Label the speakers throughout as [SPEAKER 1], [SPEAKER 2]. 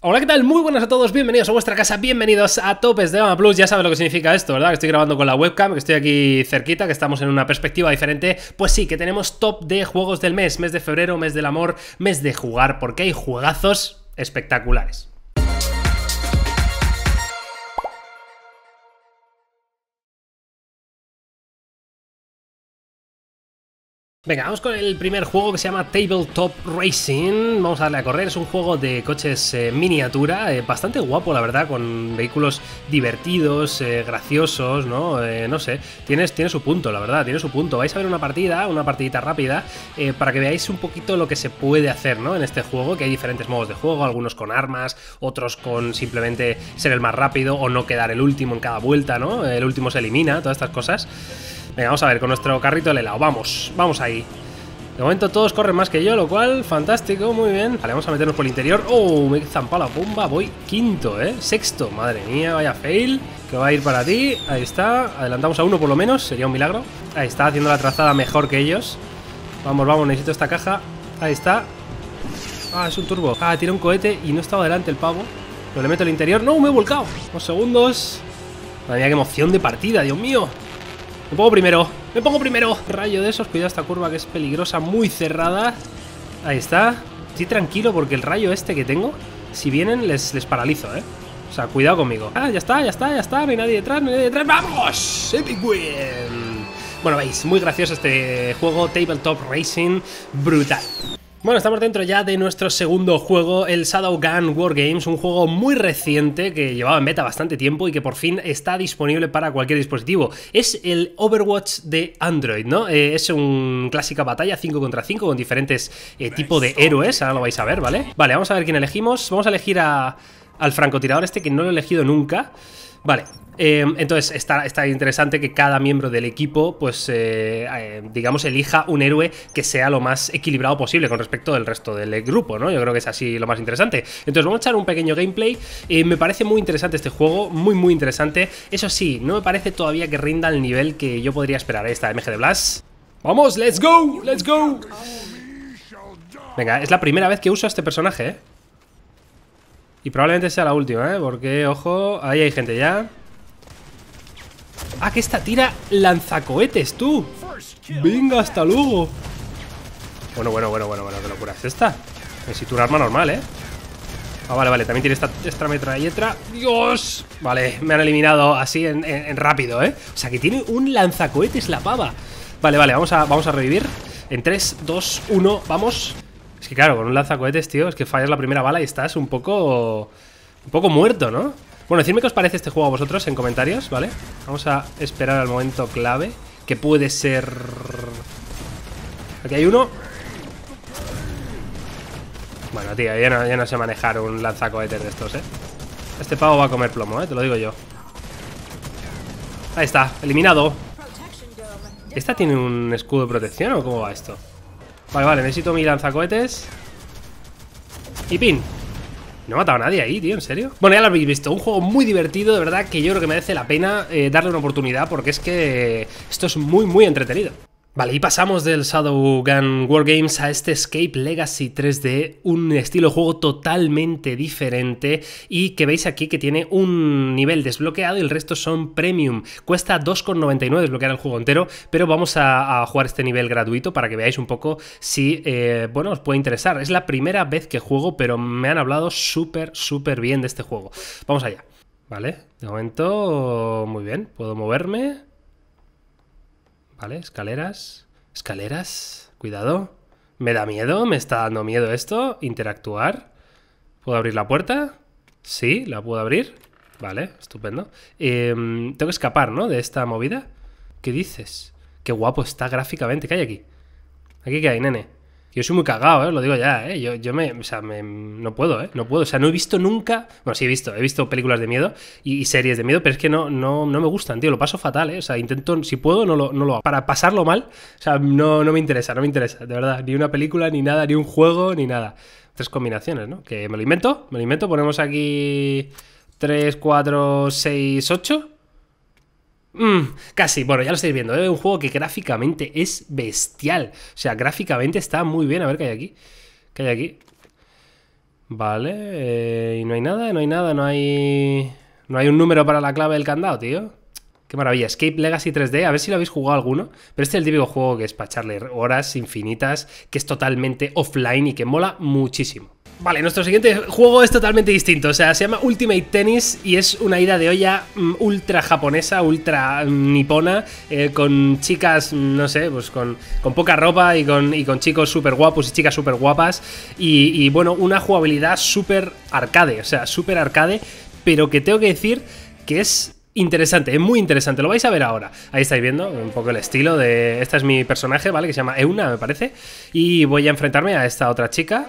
[SPEAKER 1] Hola, ¿qué tal? Muy buenas a todos, bienvenidos a vuestra casa, bienvenidos a Topes de Gama Plus. Ya saben lo que significa esto, ¿verdad? Que estoy grabando con la webcam, que estoy aquí cerquita, que estamos en una perspectiva diferente. Pues sí, que tenemos top de juegos del mes, mes de febrero, mes del amor, mes de jugar, porque hay juegazos espectaculares. Venga, vamos con el primer juego que se llama Tabletop Racing. Vamos a darle a correr. Es un juego de coches eh, miniatura, eh, bastante guapo, la verdad, con vehículos divertidos, eh, graciosos, ¿no? no sé, tiene, tiene su punto, la verdad, tiene su punto. Vais a ver una partida, una partidita rápida, para que veáis un poquito lo que se puede hacer, ¿no? En este juego, que hay diferentes modos de juego, algunos con armas, otros con simplemente ser el más rápido o no quedar el último en cada vuelta, ¿no? El último se elimina, todas estas cosas. Venga, vamos a ver, con nuestro carrito de helado. Vamos, vamos ahí. De momento todos corren más que yo, lo cual, fantástico, muy bien. Vale, vamos a meternos por el interior. ¡Oh! Me he zampado la bomba, voy quinto, ¿eh? Sexto, madre mía, vaya fail. Que va a ir para ti, ahí está. Adelantamos a uno por lo menos, sería un milagro. Ahí está, haciendo la trazada mejor que ellos. Vamos, vamos, necesito esta caja. Ahí está. Ah, es un turbo. Ah, tira un cohete y no estaba delante el pavo. Lo le meto al interior. ¡No, me he volcado! Dos segundos. Madre mía, qué emoción de partida, Dios mío. Me pongo primero, me pongo primero. Rayo de esos, cuidado esta curva que es peligrosa, muy cerrada. Ahí está. Estoy tranquilo porque el rayo este que tengo, si vienen les, les paralizo, ¿eh? O sea, cuidado conmigo. Ah, ya está, ya está, ya está. No hay nadie detrás, no hay nadie detrás. ¡Vamos! ¡Epic Win! Bueno, veis, muy gracioso este juego, Tabletop Racing, brutal. Bueno, estamos dentro ya de nuestro segundo juego, el Shadow Gun Wargames. un juego muy reciente que llevaba en beta bastante tiempo y que por fin está disponible para cualquier dispositivo. Es el Overwatch de Android, ¿no? Eh, es un clásica batalla 5 contra 5 con diferentes eh, tipos de héroes, ahora lo vais a ver, ¿vale? Vale, vamos a ver quién elegimos. Vamos a elegir al francotirador este que no lo he elegido nunca. Vale, eh, entonces está, interesante que cada miembro del equipo, pues, eh, eh, digamos, elija un héroe que sea lo más equilibrado posible con respecto del resto del grupo, ¿no? Yo creo que es así lo más interesante. Entonces vamos a echar un pequeño gameplay. me parece muy interesante este juego, muy, muy interesante. Eso sí, no me parece todavía que rinda el nivel que yo podría esperar esta MG de Blas. ¡Vamos! ¡Let's go! ¡Let's go! Venga, es la primera vez que uso a este personaje, Y probablemente sea la última, ¿eh? Porque, ojo, ahí hay gente ya. Ah, que esta tira lanzacohetes, tú. Venga, hasta luego. Bueno, bueno, bueno, bueno, bueno, qué locura es esta. si un arma normal, ¿eh? Ah, vale, vale, también tiene esta, y metralletra. ¡Dios! Vale, me han eliminado así en, rápido, ¿eh? O sea, que tiene un lanzacohetes la pava. Vale, vale, vamos a, vamos a revivir. En 3, 2, 1, vamos. Es que claro, con un lanzacohetes, tío, es que fallas la primera bala y estás un poco... Un poco muerto, ¿no? Bueno, decirme qué os parece este juego a vosotros en comentarios, ¿vale? Vamos a esperar al momento clave, que puede ser... Aquí hay uno. Bueno, tío, ya no, sé manejar un lanzacohetes de estos, ¿eh? Este pavo va a comer plomo, ¿eh? Te lo digo yo. Ahí está, eliminado. ¿Esta tiene un escudo de protección o cómo va esto? Vale, vale, necesito mi lanzacohetes. Y pin. No ha matado a nadie ahí, tío, en serio. Bueno, ya lo habéis visto. Un juego muy divertido, de verdad, que yo creo que merece la pena eh, darle una oportunidad porque es que esto es muy, muy entretenido. Vale, y pasamos del Shadowgun Games a este Escape Legacy 3D, un estilo de juego totalmente diferente y que veis aquí que tiene un nivel desbloqueado y el resto son premium. Cuesta 2,99 desbloquear el juego entero, pero vamos a, jugar este nivel gratuito para que veáis un poco si, eh, bueno, os puede interesar. Es la primera vez que juego, pero me han hablado súper, súper bien de este juego. Vamos allá. Vale, de momento, muy bien, puedo moverme. Vale, escaleras. Escaleras. Cuidado. Me da miedo, me está dando miedo esto. Interactuar. ¿Puedo abrir la puerta? Sí, la puedo abrir. Vale, estupendo. Em, tengo que escapar, ¿no? De esta movida. ¿Qué dices? Qué guapo está gráficamente. ¿Qué hay aquí? ¿Aquí qué hay, nene? Yo soy muy cagado, ¿eh? lo digo ya, ¿eh? Yo, me, o sea, me, no puedo, ¿eh? No puedo. O sea, no he visto nunca. Bueno, sí he visto, he visto películas de miedo y, series de miedo, pero es que no, no, no me gustan, tío. Lo paso fatal, ¿eh? O sea, intento, si puedo, no lo, no lo hago. Para pasarlo mal, o sea, no, no me interesa, no me interesa, de verdad. Ni una película, ni nada, ni un juego, ni nada. Tres combinaciones, ¿no? Que me lo invento, me lo invento, ponemos aquí 3, 4, 6, 8 Mm, casi, bueno, ya lo estáis viendo. Es ¿eh? un juego que gráficamente es bestial. O sea, gráficamente está muy bien. A ver qué hay aquí. ¿Qué hay aquí? Vale, eh, y no hay nada, no hay nada, no hay... No hay un número para la clave del candado, tío. Qué maravilla. Escape Legacy 3D, a ver si lo habéis jugado alguno. Pero este es el típico juego que es para echarle horas infinitas, que es totalmente offline y que mola muchísimo. Vale, nuestro siguiente juego es totalmente distinto. O sea, se llama Ultimate Tennis y es una ida de olla mm, ultra japonesa, ultra mm, nipona, eh, con chicas, mm, no sé, pues con, poca ropa y con, y con chicos súper guapos y chicas súper guapas. Y, bueno, una jugabilidad super arcade, o sea, super arcade, pero que tengo que decir que es interesante, es muy interesante, lo vais a ver ahora. Ahí estáis viendo un poco el estilo de... Este es mi personaje, ¿vale? Que se llama Euna, me parece. Y voy a enfrentarme a esta otra chica.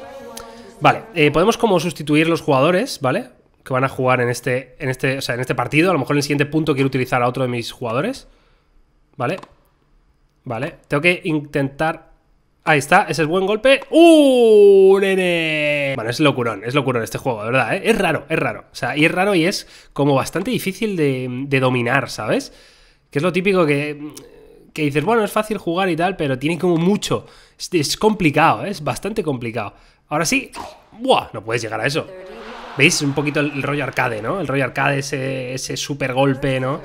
[SPEAKER 1] Vale, eh, podemos como sustituir los jugadores, ¿vale? Que van a jugar en este, en este, o sea, en este partido. A lo mejor en el siguiente punto quiero utilizar a otro de mis jugadores. ¿Vale? Vale, tengo que intentar... Ahí está, ese es buen golpe. ¡Uh, nene! Bueno, es locurón, es locurón este juego, de verdad, ¿eh? Es raro, es raro. O sea, y es raro y es como bastante difícil de, dominar, ¿sabes? Que es lo típico que que dices, bueno, es fácil jugar y tal, pero tiene como mucho. Es, es complicado, ¿eh? es bastante complicado. Ahora sí. ¡Buah! No puedes llegar a eso. ¿Veis? Un poquito el, rollo arcade, ¿no? El rollo arcade, ese, ese super golpe, ¿no?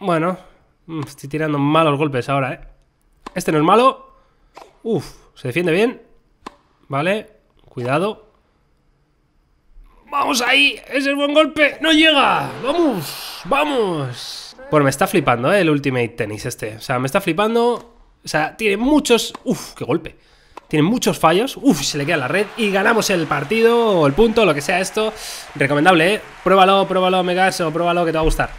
[SPEAKER 1] Bueno. Mm, estoy tirando malos golpes ahora, ¿eh? Este no es malo. Uf, se defiende bien. Vale. Cuidado. ¡Vamos ahí! ¡Ese es buen golpe! ¡No llega! ¡Vamos! ¡Vamos! Bueno, me está flipando, ¿eh? El Ultimate Tennis este. O sea, me está flipando. O sea, tiene muchos... ¡Uf! ¡Qué golpe! Tiene muchos fallos. Uf, se le queda la red. Y ganamos el partido o el punto, lo que sea esto. Recomendable, ¿eh? Pruébalo, pruébalo, Megas, o pruébalo que te va a gustar.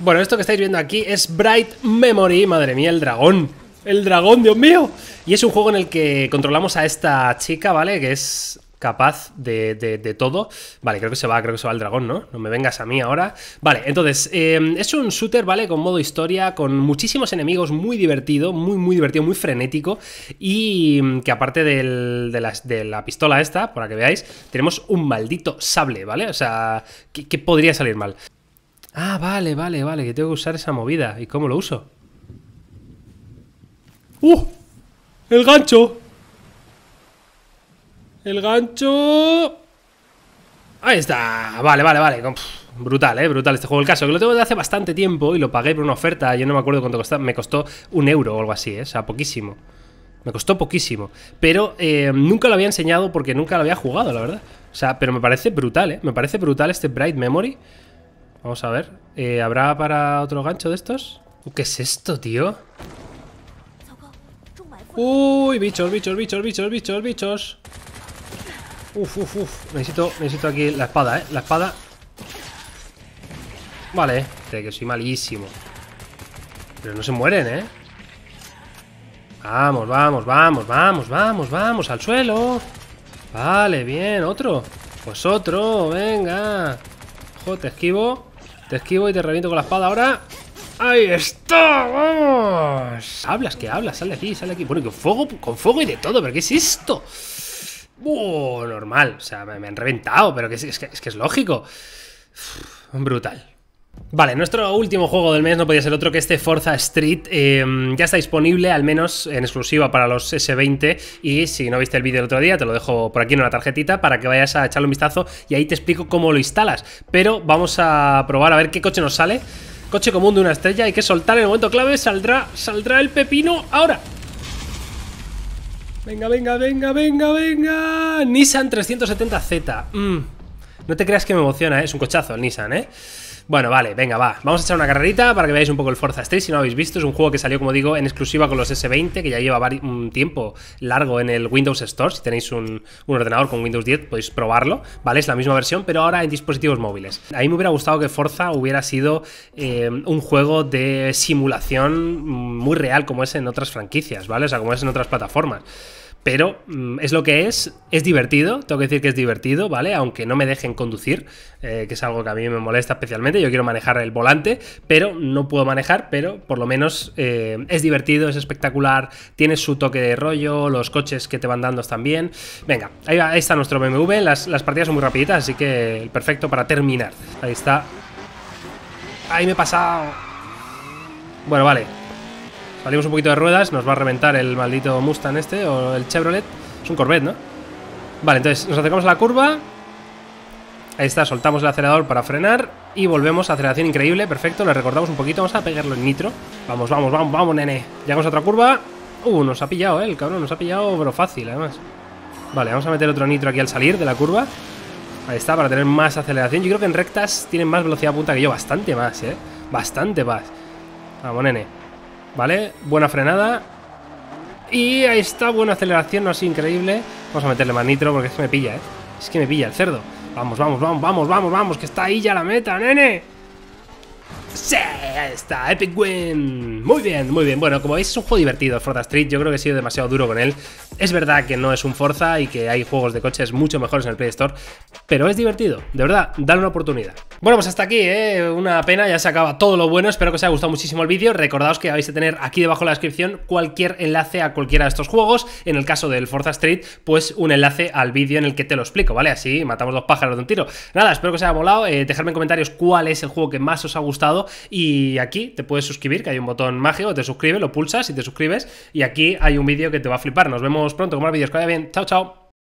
[SPEAKER 1] Bueno, esto que estáis viendo aquí es Bright Memory. Madre mía, el dragón. El dragón, Dios mío. Y es un juego en el que controlamos a esta chica, ¿vale? Que es capaz de, todo. Vale, creo que se va, creo que el dragón, ¿no? No me vengas a mí ahora. Vale, entonces, eh, es un shooter, ¿vale? Con modo historia, con muchísimos enemigos, muy divertido, muy, muy divertido, muy frenético. Y mm, que aparte de, la, de, la, pistola esta, para que veáis, tenemos un maldito sable, ¿vale? O sea, ¿qué, podría salir mal? Ah, vale, vale, vale, que tengo que usar esa movida. ¿Y cómo lo uso? ¡Uh! ¡El gancho! El gancho... Ahí está. Vale, vale, vale. brutal, ¿eh? Brutal este juego. El caso que lo tengo desde hace bastante tiempo y lo pagué por una oferta. Yo no me acuerdo cuánto costaba. Me costó un euro o algo así, ¿eh? O sea, poquísimo. Me costó poquísimo. Pero eh, nunca lo había enseñado porque nunca lo había jugado, la verdad. O sea, pero me parece brutal, ¿eh? Me parece brutal este Bright Memory. Vamos a ver. Eh, ¿Habrá para otro gancho de estos? Uh, ¿Qué es esto, tío? Uy, bichos, bichos, bichos, bichos, bichos, bichos. Uf, uf, uf. Necesito, necesito aquí la espada, ¿eh? La espada. Vale, este, que soy malísimo. Pero no se mueren, ¿eh? Vamos, vamos, vamos, vamos, vamos, vamos, al suelo. Vale, bien, otro. Pues otro, venga. Ojo, te esquivo. Te esquivo y te reviento con la espada ahora. ¡Ahí está! ¡Vamos! Hablas, que hablas, sale aquí, sale aquí. Bueno, con fuego, con fuego y de todo, pero ¿qué es esto? normal, o sea, me, han reventado, pero que es, que, es, lógico. brutal. Vale, nuestro último juego del mes no podía ser otro que este Forza Street. Em, ya está disponible, al menos en exclusiva para los S20. Y si no viste el vídeo el otro día, te lo dejo por aquí en una tarjetita para que vayas a echarle un vistazo y ahí te explico cómo lo instalas. Pero vamos a probar a ver qué coche nos sale. Coche común de una estrella, hay que soltar en el momento clave, saldrá, saldrá el pepino ahora. Venga, venga, venga, venga, venga. Nissan 370Z. Mm. No te creas que me emociona, ¿eh? es un cochazo el Nissan, ¿eh? Bueno, vale, venga, va. Vamos a echar una carrerita para que veáis un poco el Forza Street. Si no lo habéis visto, es un juego que salió, como digo, en exclusiva con los S20, que ya lleva un tiempo largo en el Windows Store. Si tenéis un, ordenador con Windows 10, podéis probarlo, ¿vale? Es la misma versión, pero ahora en dispositivos móviles. A mí me hubiera gustado que Forza hubiera sido eh, un juego de simulación muy real, como es en otras franquicias, ¿vale? O sea, como es en otras plataformas pero mm, es lo que es, es divertido, tengo que decir que es divertido, ¿vale? Aunque no me dejen conducir, eh, que es algo que a mí me molesta especialmente, yo quiero manejar el volante, pero no puedo manejar, pero por lo menos eh, es divertido, es espectacular, tiene su toque de rollo, los coches que te van dando están bien. Venga, ahí, está nuestro BMW, las, las partidas son muy rapiditas, así que el perfecto para terminar. Ahí está. Ahí me he pasado. Bueno, vale, Salimos un poquito de ruedas, nos va a reventar el maldito Mustang este, o el Chevrolet. Es un Corvette, ¿no? Vale, entonces nos acercamos a la curva. Ahí está, soltamos el acelerador para frenar y volvemos a aceleración increíble, perfecto, le recordamos un poquito, vamos a pegarlo en nitro. Vamos, vamos, vamos, vamos, nene. Llegamos a otra curva. Uh, nos ha pillado, eh, el cabrón, nos ha pillado, pero fácil, además. Vale, vamos a meter otro nitro aquí al salir de la curva. Ahí está, para tener más aceleración. Yo creo que en rectas tienen más velocidad punta que yo, bastante más, eh. Bastante más. Vamos, nene. ¿Vale? Buena frenada. Y ahí está, buena aceleración, no así increíble. Vamos a meterle más nitro porque es que me pilla, ¿eh? Es que me pilla el cerdo. Vamos, vamos, vamos, vamos, vamos, vamos, que está ahí ya la meta, nene. ¡Se está, Epic Win. Muy bien, muy bien. Bueno, como veis, es un juego divertido, Forza Street. Yo creo que he sido demasiado duro con él. Es verdad que no es un Forza y que hay juegos de coches mucho mejores en el Play Store, pero es divertido. De verdad, dale una oportunidad. Bueno, pues hasta aquí, ¿eh? Una pena, ya se acaba todo lo bueno. Espero que os haya gustado muchísimo el vídeo. Recordaos que vais a tener aquí debajo en la descripción cualquier enlace a cualquiera de estos juegos. En el caso del Forza Street, pues un enlace al vídeo en el que te lo explico, ¿vale? Así matamos dos pájaros de un tiro. Nada, espero que os haya molado. Eh, dejadme en comentarios cuál es el juego que más os ha gustado y aquí te puedes suscribir, que hay un botón mágico, te suscribes, lo pulsas y te suscribes. Y aquí hay un vídeo que te va a flipar. Nos vemos pronto con más vídeos. Que vaya bien. Chao, chao.